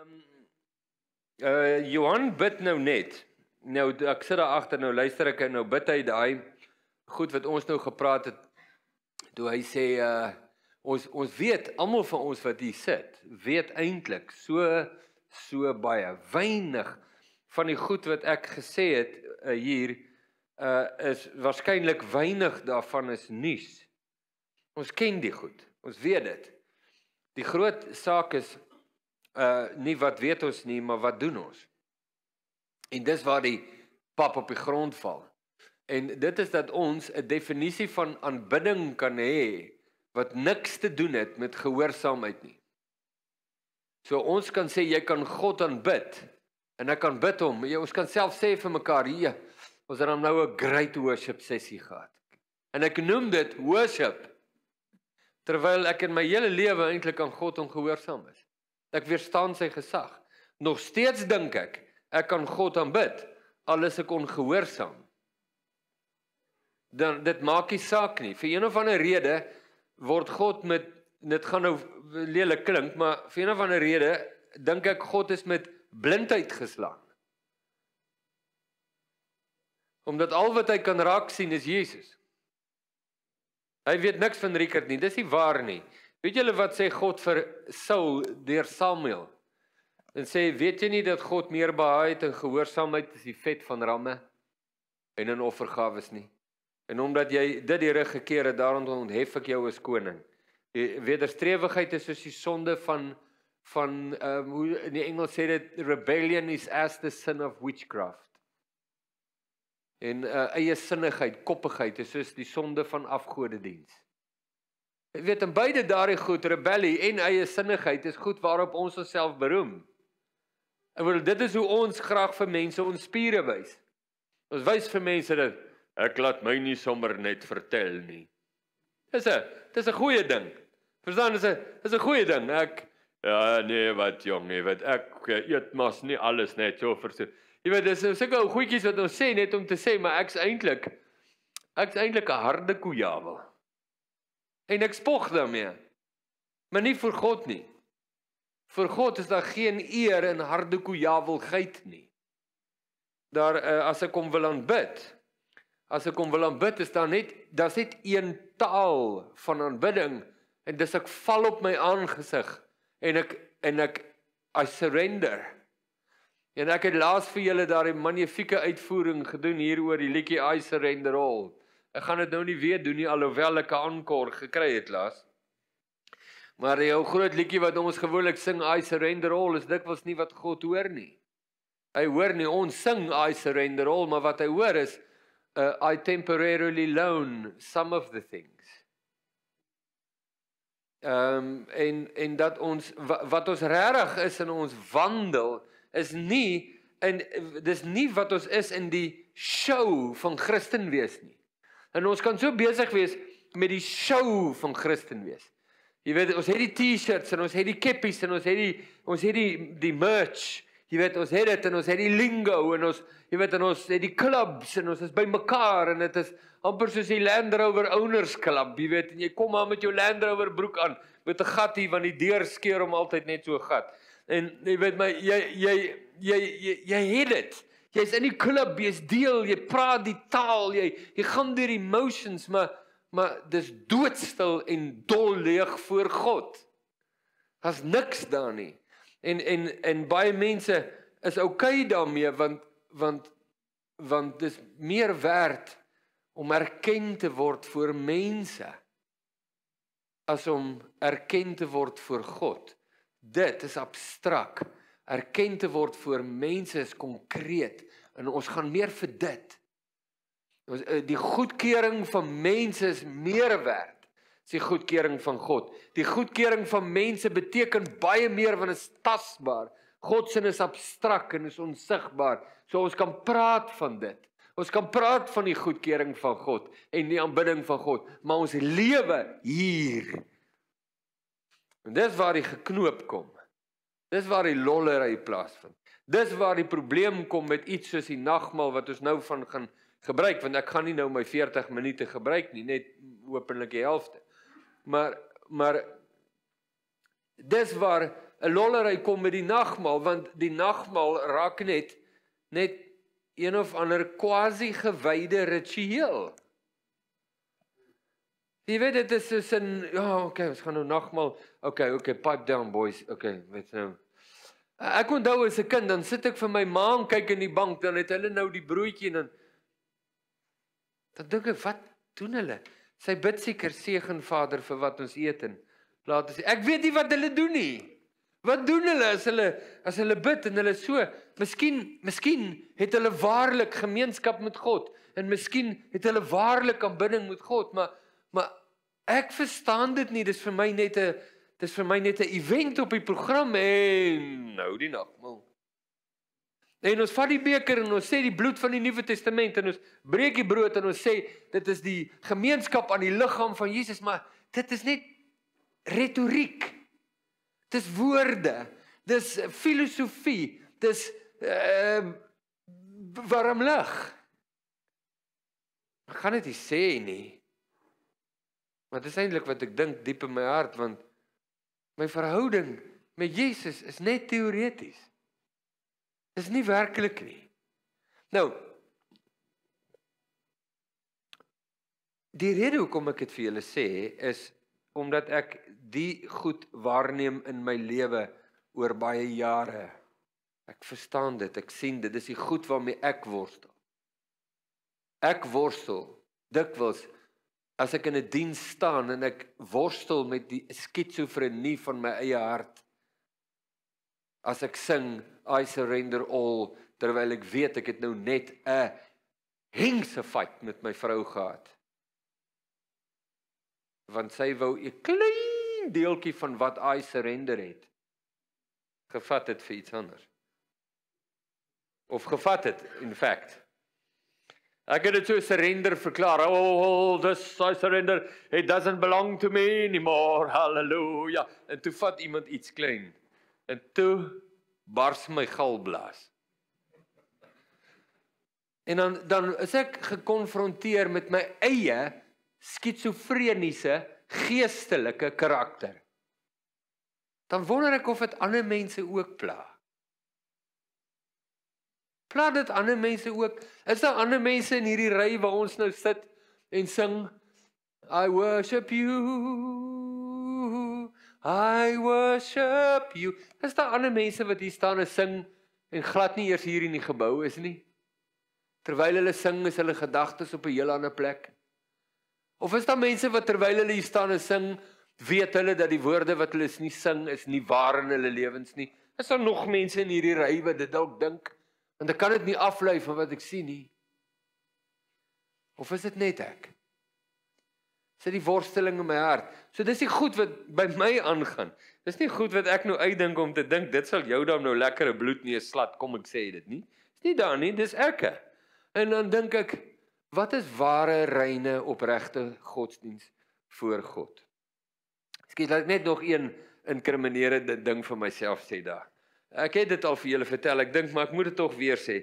Ehm um, uh Johan bid nou net. Nou ek sit daar agter nou luister ek en nou bid hy daai goed wat ons nou gepraat het. Toe hy sê uh ons ons weet almal van ons wat hier sit, weet eintlik so so baie weinig van die goed wat ek gesê het uh, hier uh is waarskynlik weinig daarvan is nuus. Ons ken die goed. Ons weet dit. Die groot saak is uh nie wat weet ons nie, maar wat doen ons? En dis waar die pap op die grond val. En dit is dat ons 'n definisie van aanbidding kan hê wat niks te doen het met gehoorsaamheid nie. So ons kan sê jy kan God aanbid en ek kan bid hom. Jy, ja, ons kan self sê vir mekaar, "Ja, ons het dan nou 'n great worship sessie gehad." En ek noem dit worship terwyl ek in my hele lewe eintlik aan God ongehoorsaam is. Ek weerstaan sy gesag. Nog steeds dink ek ek kan God aanbid al is ek ongehoorsaam. Dan dit maak nie saak nie. Vir een of ander rede word God met dit gaan nou lelik klink, maar vir een of ander rede dink ek God is met blindheid geslaan. Omdat al wat hy kan raak sien is Jesus. Hy weet niks van Rickert nie. Dis nie waar nie. Weet julle wat sê God vir Saul deur Samuel? En sê, weet jy nie dat God meer behaag het in gehoorsaamheid as die vet van ramme en in offergawes nie? En omdat jy dit die reg gekeer het, daarom onthef ek jou as koning. Die wederstrewigheid is soos die sonde van van ehm um, hoe in die Engels sê dit rebellion is as the sin of witchcraft. En uh, eie sinnigheid, koppigheid is soos die sonde van afgodediens. Jy weet in beide daardie goed, rebellie en eie sinnigheid is goed waarop ons onsself beroem. En word dit is hoe ons graag vir mense ons spiere wys. Ons wys vir mense dat ek laat my nie sommer net vertel nie. Dis 'n dis 'n goeie ding. Verstaan, dis 'n dis 'n goeie ding. Ek ja nee, wat jong, jy weet ek eh, eet mas nie alles net so vir so. Jy weet dis seker ou goedjies wat ons sê net om te sê, maar ek's eintlik ek's eintlik 'n harde koejawel. En ek spog daarmee. Maar nie vir God nie. Vir God is daar geen eer in harde koejawelgeit nie. Daar uh, as ek kom wil aanbid. As ek kom wil aanbid is daar net daar's net een taal van aanbidding en dis ek val op my aangesig en ek en ek I surrender. En ek het laas vir julle daai magnifieke uitvoering gedoen hier oor die liedjie I surrender old. Ek gaan dit nou nie weer doen nie alhoewel ek 'n aankor gekry het laas. Maar die ou groot liedjie wat ons gewoonlik sing I surrender all is dikwels nie wat God hoor nie. Hy hoor nie ons sing I surrender all, maar wat hy hoor is uh, I temporarily loan some of the things. Ehm um, en en dat ons wat ons regtig is in ons wandel is nie in dis nie wat ons is in die show van Christen wees nie. En ons kan so besig wees met die show van Christen wees. Jy weet, ons het die T-shirts en ons het die keppies en ons het die ons het die die merch. Jy weet, ons het dit en ons het die lingo en ons jy weet en ons het die clubs en ons is bymekaar en dit is amper soos die Land Rover owners klub. Jy weet, en jy kom maar met jou Land Rover broek aan met 'n gat hier want die deur skeer hom altyd net so gat. En jy weet my jy jy jy jy, jy, jy het dit. Jy's in die klub, jy's deel, jy praat die taal, jy jy gaan deur die emotions, maar maar dis doodstil en dol leeg voor God. Daar's niks daar nie. En en en baie mense is okay daarmee want want want dis meer werd om erken te word voor mense as om erken te word voor God. Dit is abstrakt erken te word voor mense is konkreet en ons gaan meer vir dit. Ons eh, die goedkeuring van mense is meer werd as die goedkeuring van God. Die goedkeuring van mense beteken baie meer want dit is tasbaar. God se is abstrakt en is onsigbaar. So ons kan praat van dit. Ons kan praat van die goedkeuring van God en die aanbidding van God, maar ons lewe hier. En dis waar die geknoop kom. Dis waar die lollery plaasvind. Dis waar die probleem kom met iets soos die nagmaal wat ons nou van gaan gebruik want ek gaan nie nou my 40 minute gebruik nie, net openlik die helfte. Maar maar dis waar 'n lollery kom met die nagmaal want die nagmaal raak net net een of ander quasi gewyde ritueel. Jy weet dit is soos 'n ja, oh, okay, ons gaan nou nagmaal. Okay, okay, pipe down boys. Okay, weet nou. Ek onthou as 'n kind dan sit ek vir my ma en kyk in die bank dan het hulle nou die broodjie en dan dan dink ek wat doen hulle? Sy bid seker seën Vader vir wat ons eet en laat ons ek weet nie wat hulle doen nie. Wat doen hulle as hulle as hulle bid en hulle so? Miskien miskien het hulle waarlik gemeenskap met God en miskien het hulle waarlik aanbidding met God, maar maar ek verstaan dit nie. Dis vir my net 'n dis vir my net 'n event op die program en nou die nagmaal. En ons vat die beker en ons sê die bloed van die Nuwe Testament en ons breek die brood en ons sê dit is die gemeenskap aan die liggaam van Jesus, maar dit is net retoriek. Dit is woorde. Dis filosofie. Dis ehm uh, warm lig. Ek gaan dit nie sê nie. Want dit is eintlik wat ek dink diep in my hart want my verhouding met Jesus is net teoreties. Dis nie werklik nie. Nou Die rede hoekom ek dit vir julle sê is omdat ek die goed waarneem in my lewe oor baie jare. Ek verstaan dit, ek sien dit, dis die goed waarmee ek worstel. Ek worstel dikwels as ek in 'n die diens staan en ek worstel met die skitsofrenie van my eie hart as ek sing I surrender all terwyl ek weet ek het nou net 'n hengse fight met my vrou gehad want sy wou 'n klein deeltjie van wat I surrender het gevat het vir iets anders of gevat het in feite Ek het dit so surrender verklaar. Oh, this I surrender. It doesn't belong to me anymore. Hallelujah. En toe vat iemand iets klein. En toe bars my galblaas. En dan dan is ek gekonfronteer met my eie skitsofreniese geestelike karakter. Dan wonder ek of dit ander mense ook plaag. Praat dit ander mense ook. Is daar ander mense in hierdie ry waar ons nou sit en sing I worship you. I worship you. Is daar ander mense wat hier staan en sing en glad nie eers hier in die gebou is nie? Terwyl hulle sing is hulle gedagtes op 'n heel ander plek. Of is daar mense wat terwyl hulle hier staan en sing, weet hulle dat die woorde wat hulle sing is nie waar in hulle lewens nie? Is daar nog mense in hierdie ry wat dit dalk dink? Want ek kan dit nie aflei van wat ek sien nie. Of is dit net ek? Sit die worsteling in my hart. So dis nie goed wat by my aangaan. Dis nie goed wat ek nou uitdink om te dink dit sal jou dan nou lekkere bloed nie slat kom ek sê dit nie. Dis nie daar nie, dis ekke. En dan dink ek wat is ware reine opregte godsdiens voor God? Skielik laat ek net nog een inkriminerende ding vir myself sê daar. Ek het dit al vir julle vertel, ek dink maar ek moet dit tog weer sê.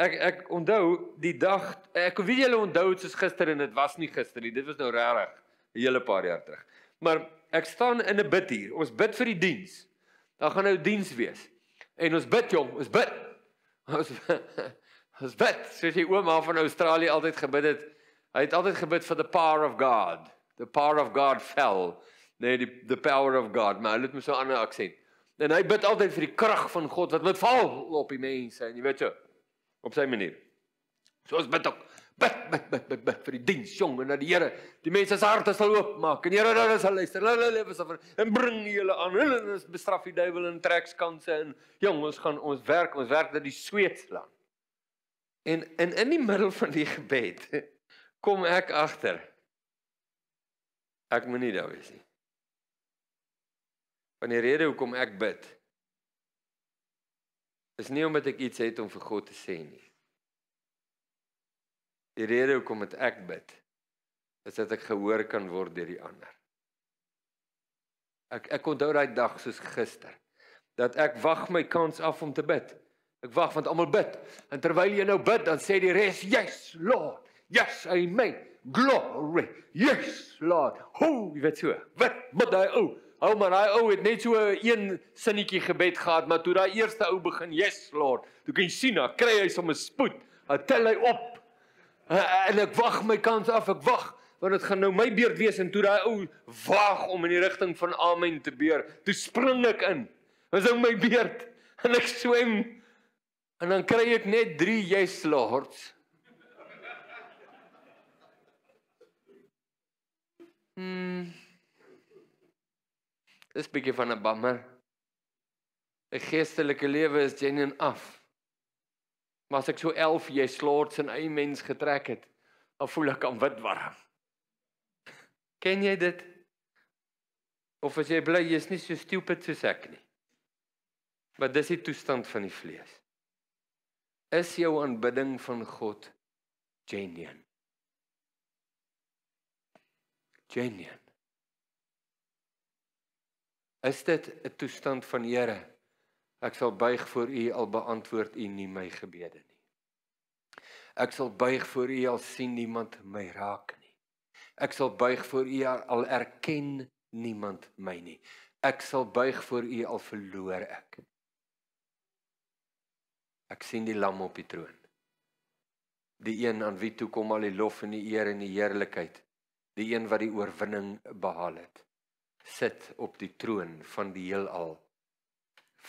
Ek ek onthou die dag, ek weet julle onthou dit soos gister en dit was nie gister nie. Dit was nou regtig 'n hele paar jaar terug. Maar ek staan in 'n bid hier. Ons bid vir die diens. Daar gaan nou diens wees. En ons bid jong, ons bid. Ons ons bid. Soos die ouma van Australië altyd gebid het. Hy het altyd gebid vir the power of God. The power of God fell. Nee, die the power of God. Maar hulle het my so 'n ander aksent. En hy bid altyd vir die krag van God wat moet val op die mense en jy weet so op sy manier. So ons bid ook bid bid bid bid, bid vir die diens jong en dat die Here die mense se harte sal oopmaak en die Here dan sal luister. Hulle lewe sal ver en bring hulle aan. Hulle is bestraf die duiwel en trek skanse en jong ons gaan ons werk ons werk dat die sweet land. En en in die middel van die gebed kom ek agter ek moenie daar wees nie. Want die rede hoekom ek bid is nie omdat ek iets het om vir God te sê nie. Die rede hoekom ek bid is dat ek gehoor kan word deur die ander. Ek ek onthou daai dag soos gister dat ek wag my kans af om te bid. Ek wag want almal bid. En terwyl jy nou bid, dan sê die res, "Yes, Lord. Yes, amen. Glory. Yes, Lord. Hoe jy weet toe. Wat moet daai ou? Ou oh man, daai ou het net so een sinnetjie gebed gehad, maar toe daai eerste ou begin, "Yes Lord," toe kan jy sien, hy kry hy sommer spoed. Hy tel hy op. En ek wag my kans af, ek wag want dit gaan nou my beurt wees en toe daai ou wag om in die rigting van amen te beer, toe spring ek in. Dit is nou my beurt en ek swem en dan kry ek net 3 "Yes Lord." Mm. Dis 'n bietjie van 'n bummer. 'n Geestelike lewe is genien af. Maar as ek so 11 jy slords en eie mens getrek het, dan voel ek aan wit warm. Ken jy dit? Of as jy bly jy's nie so stupid soos ek nie. Maar dis die toestand van die vlees. Is jou aanbidding van God genien? Genien. Is dit 'n toestand van Here? Ek sal buig voor U al beantwoord U nie my gebede nie. Ek sal buig voor U al sien niemand my raak nie. Ek sal buig voor U al erken niemand my nie. Ek sal buig voor U al verloor ek. Ek sien die lam op die troon. Die een aan wie toe kom al die lof en die eer en die heerlikheid. Die een wat die oorwinning behaal het sit op die troon van die heelal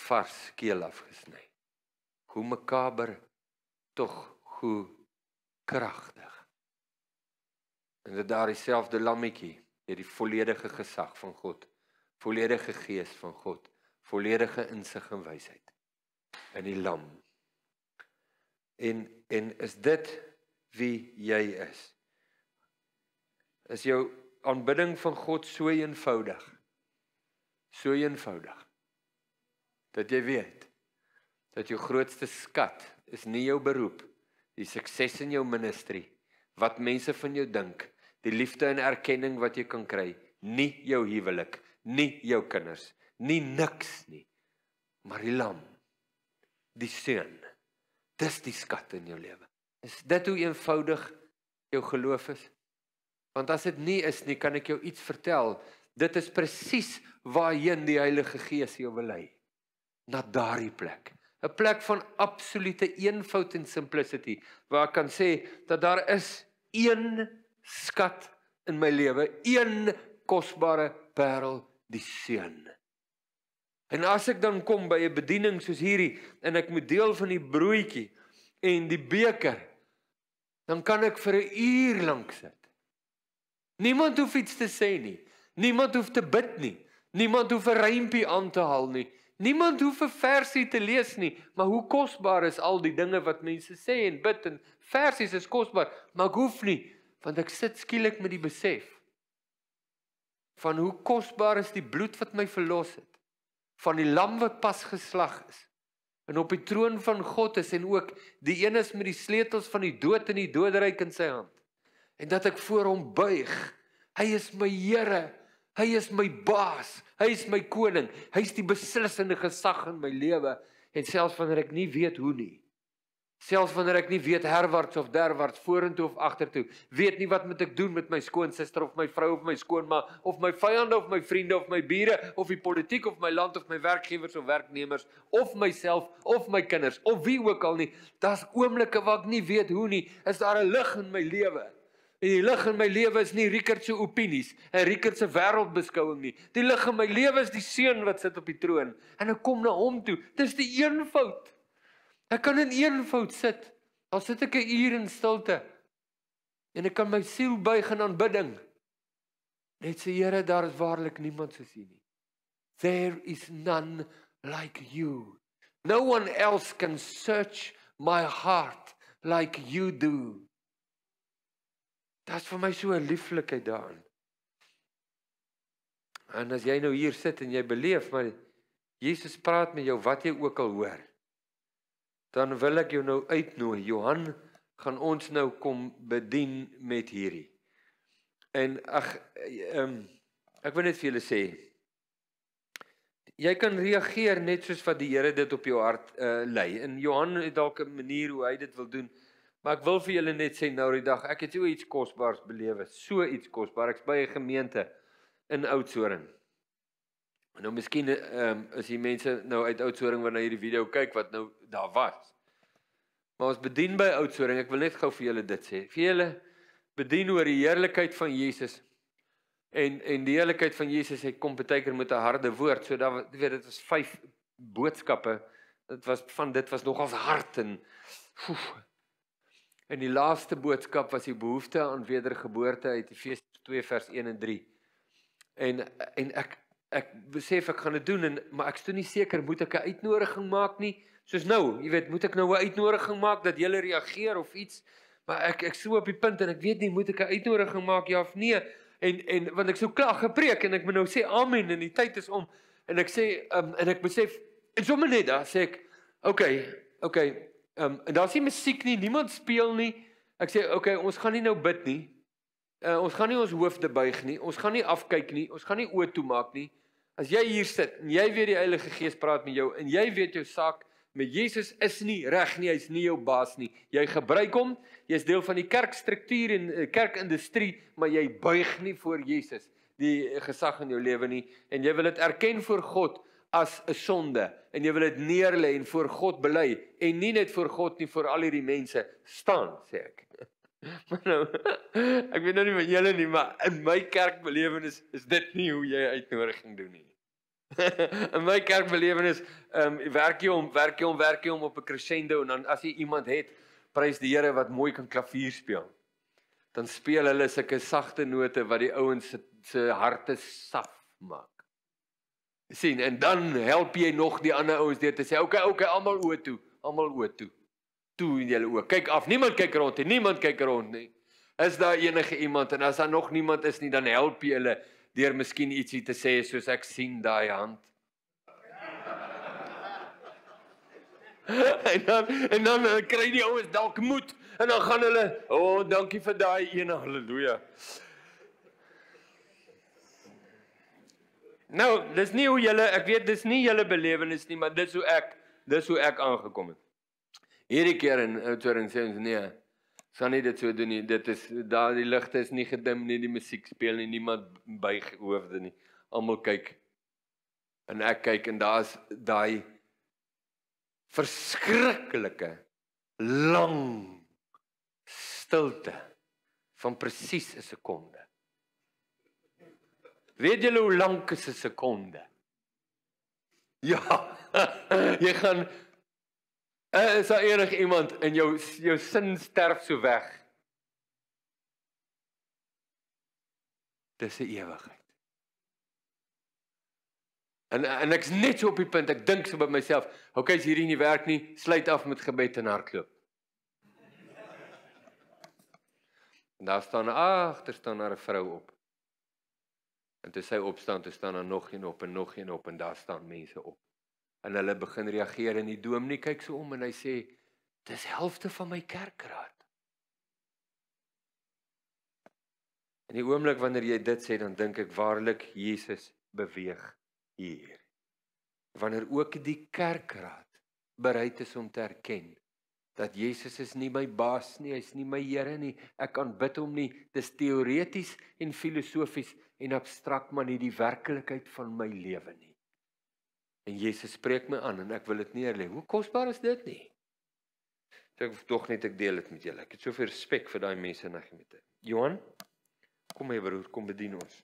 vars keel afgesny. Hoe makaber tog hoe kragtig. En dit daar dieselfde lammetjie het die volledige gesag van God, volledige gees van God, volledige insig en wysheid in die lam. En en is dit wie jy is? Is jou aanbidding van God so eenvoudig. So eenvoudig. Dat jy weet dat jou grootste skat is nie jou beroep, die sukses in jou ministry, wat mense van jou dink, die liefde en erkenning wat jy kan kry, nie jou huwelik, nie jou kinders, nie niks nie. Maar die lam, die seun, dis die skat in jou lewe. Is dit hoe eenvoudig jou geloof is? Want as dit nie is nie, kan ek jou iets vertel. Dit is presies waarheen die Heilige Gees jou wil lei. Na daardie plek. 'n Plek van absolute eenvoud en simplicity waar ek kan sê dat daar is een skat in my lewe, een kosbare parel, die seun. En as ek dan kom by 'n bediening soos hierdie en ek moet deel van die broodjie en die beker, dan kan ek vir 'n uur lank sit Niemand hoef iets te sê nie. Niemand hoef te bid nie. Niemand hoef 'n reimpie aan te haal nie. Niemand hoef 'n versie te lees nie, maar hoe kosbaar is al die dinge wat mense sê en bid en versies is kosbaar, maar ek hoef nie want ek sit skielik met die besef van hoe kosbaar is die bloed wat my verlos het van die lam wat pas geslag is en op die troon van God is en ook die een is met die sleutels van die dood en die doderyk in sy hand en dat ek voor hom buig. Hy is my Here. Hy is my baas. Hy is my koning. Hy's die beslissende gesag in my lewe en selfs wanneer ek nie weet hoe nie. Selfs wanneer ek nie weet herwaarts of derwaarts, vorentoe of agtertoe, weet nie wat moet ek doen met my skoonsister of my vrou of my skoonma of my vyande of my vriende of my bure of die politiek of my land of my werkgewers of werknemers of myself of my kinders of wie ook al nie, daar's oomblikke waar ek nie weet hoe nie, is daar 'n lig in my lewe. En die lig in my lewe is nie Rickert se opinies en Rickert se wêreldbeskouing nie. Die lig in my lewe is die seun wat sit op die troon en ek kom na hom toe. Dis die een fout. Ek kan in een fout sit. Daar sit ek 'n uur in stilte. En ek kan my siel buig in aanbidding. Net sê Here, daar is waarlik niemand soos U nie. There is none like you. No one else can search my heart like you do. Daar's vir my so 'n lieflikheid daarin. En as jy nou hier sit en jy beleef maar Jesus praat met jou wat jy ook al hoor. Dan wil ek jou nou uitnooi. Johan gaan ons nou kom bedien met hierdie. En ag ehm um, ek wil net vir julle sê jy kan reageer net soos wat die Here dit op jou hart uh, eh, lê. En Johan het dalk 'n manier hoe hy dit wil doen. Maar ek wil vir julle net sê nou die dag, ek het so iets kosbaars beleef, so iets kosbaar. Ek's by 'n gemeente in Oudtshoorn. En nou miskien ehm um, as hier mense nou uit Oudtshoorn wat na hierdie video kyk wat nou daar was. Maar ons bedien by Oudtshoorn. Ek wil net gou vir julle dit sê. Vir julle bedien oor die heerlikheid van Jesus. En en die heerlikheid van Jesus het kom baie keer met 'n harde woord. So daar weet dit was vyf boodskappe. Dit was van dit was nogals hard en foef In die laaste boodskap was die behoefte aan wedergeboorte uit Efesië 2 vers 1 en 3. En en ek ek besef ek gaan dit doen en maar ek steun nie seker moet ek 'n uitnodiging maak nie. Soos nou, jy weet, moet ek nou 'n uitnodiging maak dat hulle reageer of iets? Maar ek ek sou op die punt en ek weet nie moet ek 'n uitnodiging maak ja of nee en en want ek sou klaar gepreek en ek moet nou sê amen en die tyd is om en ek sê um, en ek besef en sommer net dan sê ek okay okay ehm um, en daar's nie musiek nie, niemand speel nie. Ek sê, "Oké, okay, ons gaan nie nou bid nie. Uh, ons gaan nie ons hoofde buig nie. Ons gaan nie afkyk nie. Ons gaan nie oë toemaak nie. As jy hier sit en jy weet die Heilige Gees praat met jou en jy weet jou saak met Jesus is nie reg nie. Hy's nie jou baas nie. Jy gebruik hom. Jy's deel van die kerkstruktuur en uh, kerkindustrie, maar jy buig nie voor Jesus die eh, gesag in jou lewe nie en jy wil dit erken voor God as 'n sonde en jy wil dit neerlê en voor God bely en nie net voor God nie vir al hierdie mense staan sê ek. Maar nou ek weet nou nie van julle nie, maar in my kerkbelewenis is dit nie hoe jy uitnodiging doen nie. In my kerkbelewenis, ehm um, werk jy om werk jy om werk jy om op 'n crescendo en dan as jy iemand het, prys die Here wat mooi kan klavier speel. Dan speel hulle sulke sagte note wat die ouens se harte saf maak sien en dan help jy nog die ander ouens deur te sê okay okay almal o toe almal o toe toe in julle oë kyk af niemand kyk rond nie niemand kyk rond nie is daar enige iemand en as daar nog niemand is nie dan help jy hulle deur miskien ietsie te sê soos ek sien daai hand en dan en dan eh, kry die ouens dalk moed en dan gaan hulle oh dankie vir daai een haleluja Nou, dis nie hoe julle, ek weet dis nie julle belewenis nie, maar dis hoe ek, dis hoe ek aangekom het. Hierdie keer in eh, Outeren sê ons nee. Sal nie dit so doen nie. Dit is daar die ligte is nie gedim nie, die musiek speel nie, niemand buig hoofde nie. Almal kyk. En ek kyk en daar's daai verskriklike lang stilte van presies 'n sekonde. Weet julle hoe lank 'n sekonde? Ja. jy gaan eh, is daar enig iemand in jou jou sin sterf so weg. Dis 'n ewigheid. En en ek's net so op die punt ek dink so by myself, okay, as hierdie nie werk nie, sluit af met gebed en hardloop. Daar staan agter staan 'n vrou op. En toe sy opstaan, toe staan daar nog een op en nog een op en daar staan mense op. En hulle begin reageer en die dominee kyk so om en hy sê: "Dis helfte van my kerkraad." In die oomblik wanneer jy dit sê, dan dink ek waarlik Jesus beweeg hier. Wanneer ook die kerkraad bereid is om te erken dat Jesus is nie my baas nie, hy's nie my Here nie. Ek aanbid hom nie. Dis teoreties en filosofies en abstrakt, maar nie die werklikheid van my lewe nie. En Jesus spreek my aan en ek wil dit neerlê. Hoe kosbaar is dit nie? So ek tog net ek deel dit met julle. Ek het soveel respek vir daai mense in die gemeente. Johan, kom hier broer, kom bedien ons.